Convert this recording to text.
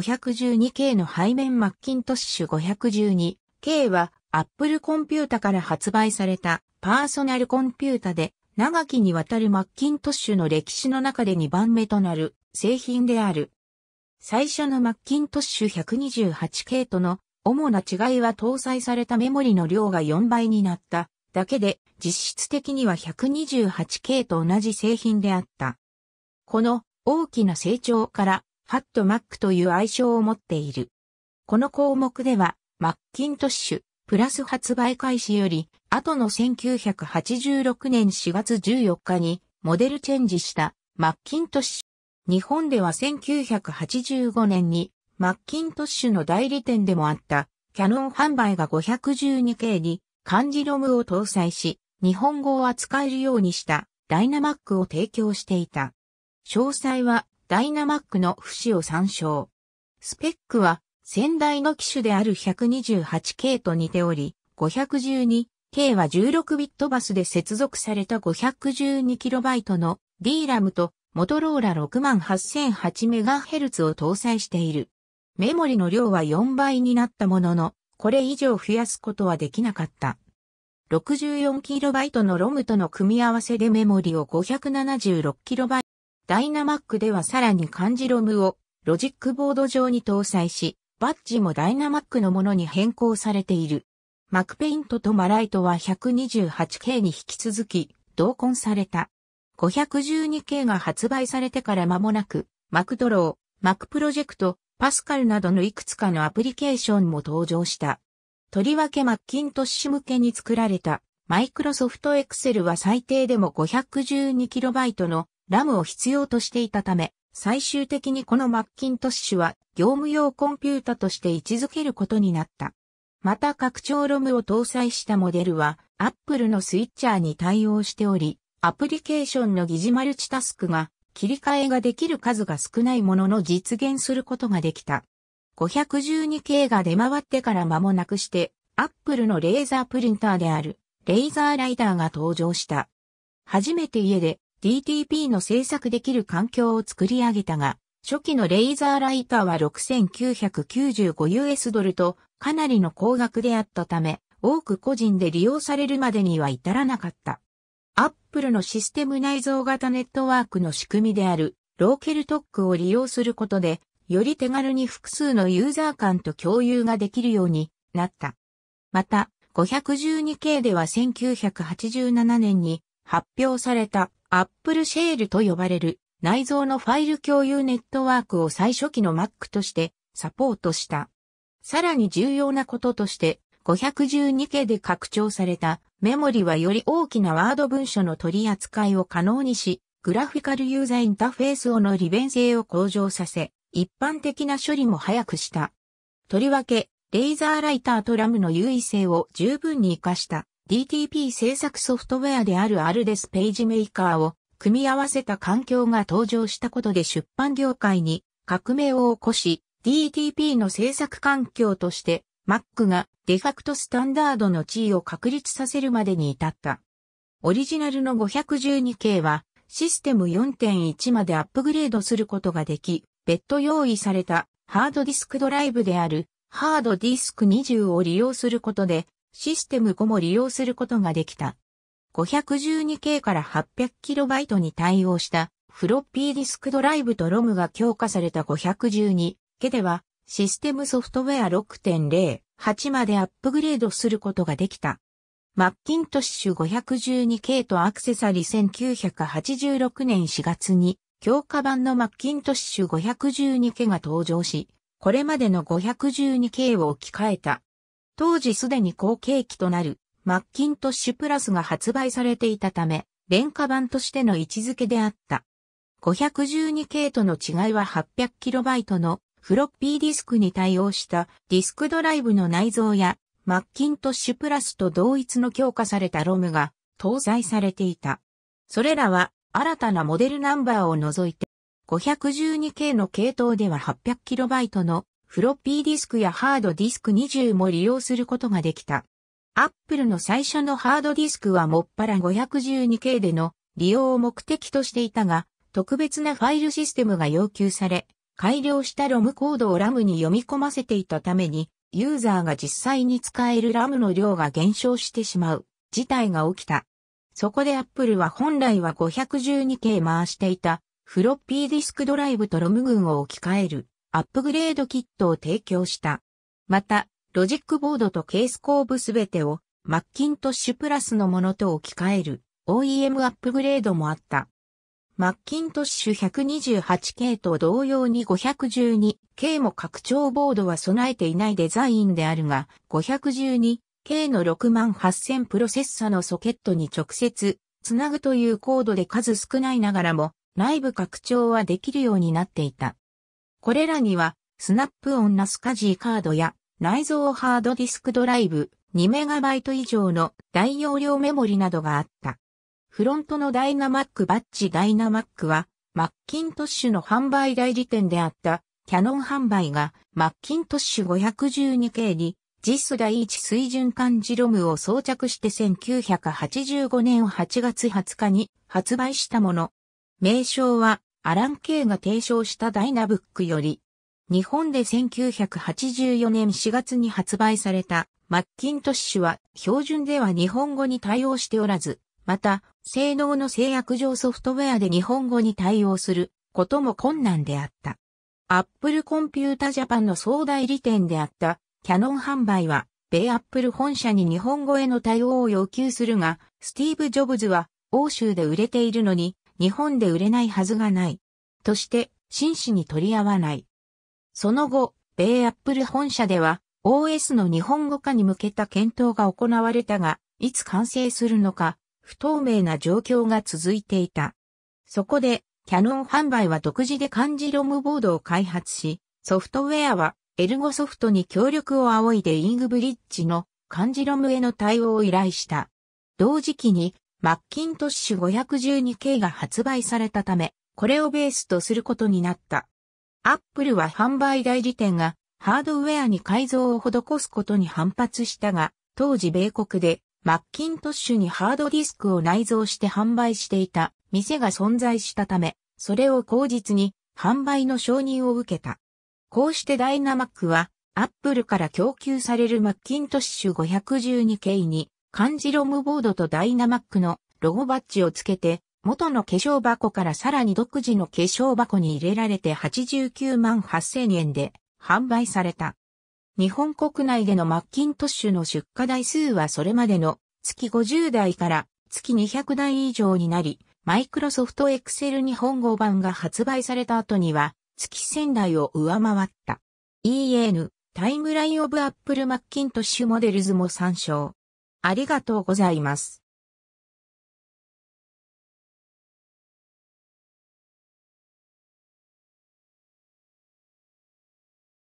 512系の背面マッキントッシュ512系は Apple コンピュータから発売されたパーソナルコンピュータで長きにわたるマッキントッシュの歴史の中で2番目となる製品である。最初のマッキントッシュ128系との主な違いは搭載されたメモリの量が4倍になっただけで実質的には128系と同じ製品であった。この大きな成長からファットマックという愛称を持っている。この項目では、マッキントッシュ、プラス発売開始より、後の1986年4月14日に、モデルチェンジした、マッキントッシュ。日本では1985年に、マッキントッシュの代理店でもあった、キャノン販売が 512K に、漢字ロムを搭載し、日本語を扱えるようにした、ダイナマックを提供していた。詳細はダイナマックの不死を参照。スペックは先代の機種である 128K と似ており、512K は16ビットバスで接続された 512KB の D ラムとモトローラ 68008MHz を搭載している。メモリの量は4倍になったものの、これ以上増やすことはできなかった。64KB の ROM との組み合わせでメモリを 576KB ダイナマックではさらに漢字ロムをロジックボード上に搭載し、バッジもダイナマックのものに変更されている。マクペイントとマライトは 128K に引き続き同梱された。512K が発売されてから間もなく、マクドロー、マクプロジェクト、パスカルなどのいくつかのアプリケーションも登場した。とりわけマッキントッシュ向けに作られたマイクロソフトエクセルは最低でも 512KB のラムを必要としていたため、最終的にこのマッキントッシュは業務用コンピュータとして位置づけることになった。また拡張ロムを搭載したモデルは、アップルのスイッチャーに対応しており、アプリケーションの疑似マルチタスクが切り替えができる数が少ないものの実現することができた。512K が出回ってから間もなくして、アップルのレーザープリンターであるレーザーライダーが登場した。初めて家で DTP の制作できる環境を作り上げたが、初期のレイザーライターは 6995US ドルとかなりの高額であったため、多く個人で利用されるまでには至らなかった。アップルのシステム内蔵型ネットワークの仕組みであるローケルトックを利用することで、より手軽に複数のユーザー間と共有ができるようになった。また、512K では1987年に発表されたアップルシェールと呼ばれる内蔵のファイル共有ネットワークを最初期の Mac としてサポートした。さらに重要なこととして、512系で拡張されたメモリはより大きなワード文書の取り扱いを可能にし、グラフィカルユーザインターフェースをの利便性を向上させ、一般的な処理も早くした。とりわけ、レイザーライターとラムの優位性を十分に活かした。DTP 制作ソフトウェアであるアルデスページメーカーを組み合わせた環境が登場したことで出版業界に革命を起こし、DTP の制作環境として Mac がデファクトスタンダードの地位を確立させるまでに至った。オリジナルの 512K はシステム4.1までアップグレードすることができ、別途用意されたハードディスクドライブであるハードディスク20を利用することでシステム5も利用することができた。512K から 800KB に対応したフロッピーディスクドライブとロムが強化された 512K ではシステムソフトウェア6.08までアップグレードすることができた。マッキントッシュ 512K とアクセサリー1986年4月に強化版のマッキントッシュ 512K が登場し、これまでの 512K を置き換えた。当時すでに後継機となるマッキントッシュプラスが発売されていたため、廉価版としての位置づけであった。512系との違いは 800KB のフロッピーディスクに対応したディスクドライブの内蔵やマッキントッシュプラスと同一の強化されたロムが搭載されていた。それらは新たなモデルナンバーを除いて 512K の系統では 800KB のフロッピーディスクやハードディスク20も利用することができた。アップルの最初のハードディスクはもっぱら 512K での利用を目的としていたが、特別なファイルシステムが要求され、改良した ROM コードを RAM に読み込ませていたために、ユーザーが実際に使える RAM の量が減少してしまう事態が起きた。そこで Apple は本来は 512K 回していたフロッピーディスクドライブと ROM 群を置き換えるアップグレードキットを提供した。また、ロジックボードとケースー部すべてをマッキントッシュプラスのものと置き換える OEM アップグレードもあった。マッキントッシュ 128K と同様に 512K も拡張ボードは備えていないデザインであるが、512K の68000プロセッサのソケットに直接つなぐというコードで数少ないながらも内部拡張はできるようになっていた。これらには、スナップオンナスカジーカードや内蔵ハードディスクドライブ 2MB 以上の大容量メモリなどがあった。フロントのダイナマックバッジダイナマックは、マッキントッシュの販売代理店であったキャノン販売がマッキントッシュ 512K に実第一水準管ジロムを装着して1985年8月20日に発売したもの。名称はアラン・ケイが提唱したダイナブックより、日本で1984年4月に発売されたマッキントッシュは標準では日本語に対応しておらず、また、性能の制約上ソフトウェアで日本語に対応することも困難であった。アップルコンピュータジャパンの総代理店であったキャノン販売は、米アップル本社に日本語への対応を要求するが、スティーブ・ジョブズは、欧州で売れているのに、日本で売れないはずがない。として、真摯に取り合わない。その後、米アップル本社では、OS の日本語化に向けた検討が行われたが、いつ完成するのか、不透明な状況が続いていた。そこで、キャノン販売は独自で漢字ロムボードを開発し、ソフトウェアは、エルゴソフトに協力を仰いでイングブリッジの漢字ロムへの対応を依頼した。同時期に、マッキントッシュ 512K が発売されたため、これをベースとすることになった。アップルは販売代理店がハードウェアに改造を施すことに反発したが、当時米国でマッキントッシュにハードディスクを内蔵して販売していた店が存在したため、それを口実に販売の承認を受けた。こうしてダイナマックはアップルから供給されるマッキントッシュ 512K に漢字ロムボードとダイナマックのロゴバッジをつけて、元の化粧箱からさらに独自の化粧箱に入れられて89万8000円で販売された。日本国内でのマッキントッシュの出荷台数はそれまでの月50台から月200台以上になり、マイクロソフトエクセル日本語版が発売された後には月1000台を上回った。EN タイムラインオブアップルマッキントッシュモデルズも参照。ありがとうございます。